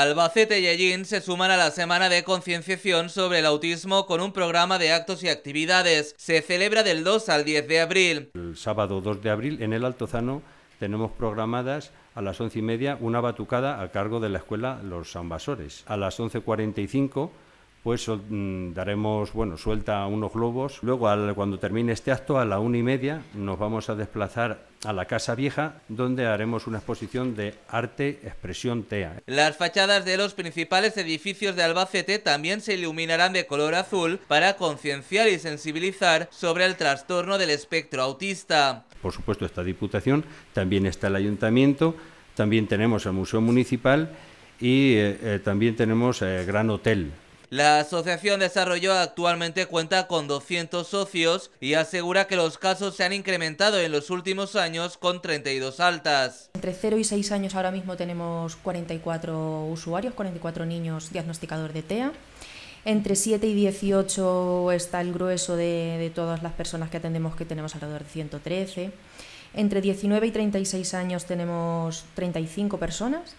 Albacete y Ellín se suman a la semana de concienciación sobre el autismo con un programa de actos y actividades. Se celebra del 2 al 10 de abril. El sábado 2 de abril en el Altozano tenemos programadas a las 11 y media una batucada a cargo de la escuela Los Ambasores. A las 11.45 pues daremos, bueno, suelta unos globos. Luego, cuando termine este acto, a la una y media, nos vamos a desplazar a la Casa Vieja, donde haremos una exposición de arte expresión TEA. Las fachadas de los principales edificios de Albacete también se iluminarán de color azul para concienciar y sensibilizar sobre el trastorno del espectro autista. Por supuesto esta Diputación, también está el Ayuntamiento, también tenemos el Museo Municipal y eh, eh, también tenemos el eh, Gran Hotel la asociación Desarrollo actualmente cuenta con 200 socios y asegura que los casos se han incrementado en los últimos años con 32 altas. Entre 0 y 6 años ahora mismo tenemos 44 usuarios, 44 niños diagnosticados de TEA. Entre 7 y 18 está el grueso de todas las personas que atendemos, que tenemos alrededor de 113. Entre 19 y 36 años tenemos 35 personas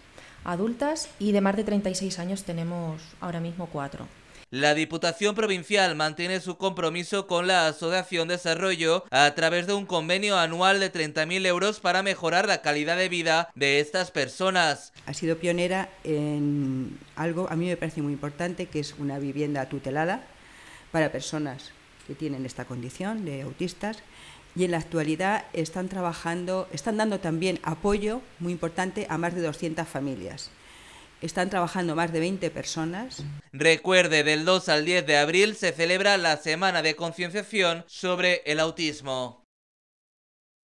adultas y de más de 36 años tenemos ahora mismo cuatro. La Diputación Provincial mantiene su compromiso con la Asociación Desarrollo a través de un convenio anual de 30.000 euros para mejorar la calidad de vida de estas personas. Ha sido pionera en algo, a mí me parece muy importante, que es una vivienda tutelada para personas que tienen esta condición de autistas y en la actualidad están trabajando, están dando también apoyo muy importante a más de 200 familias. Están trabajando más de 20 personas. Recuerde, del 2 al 10 de abril se celebra la Semana de Concienciación sobre el Autismo.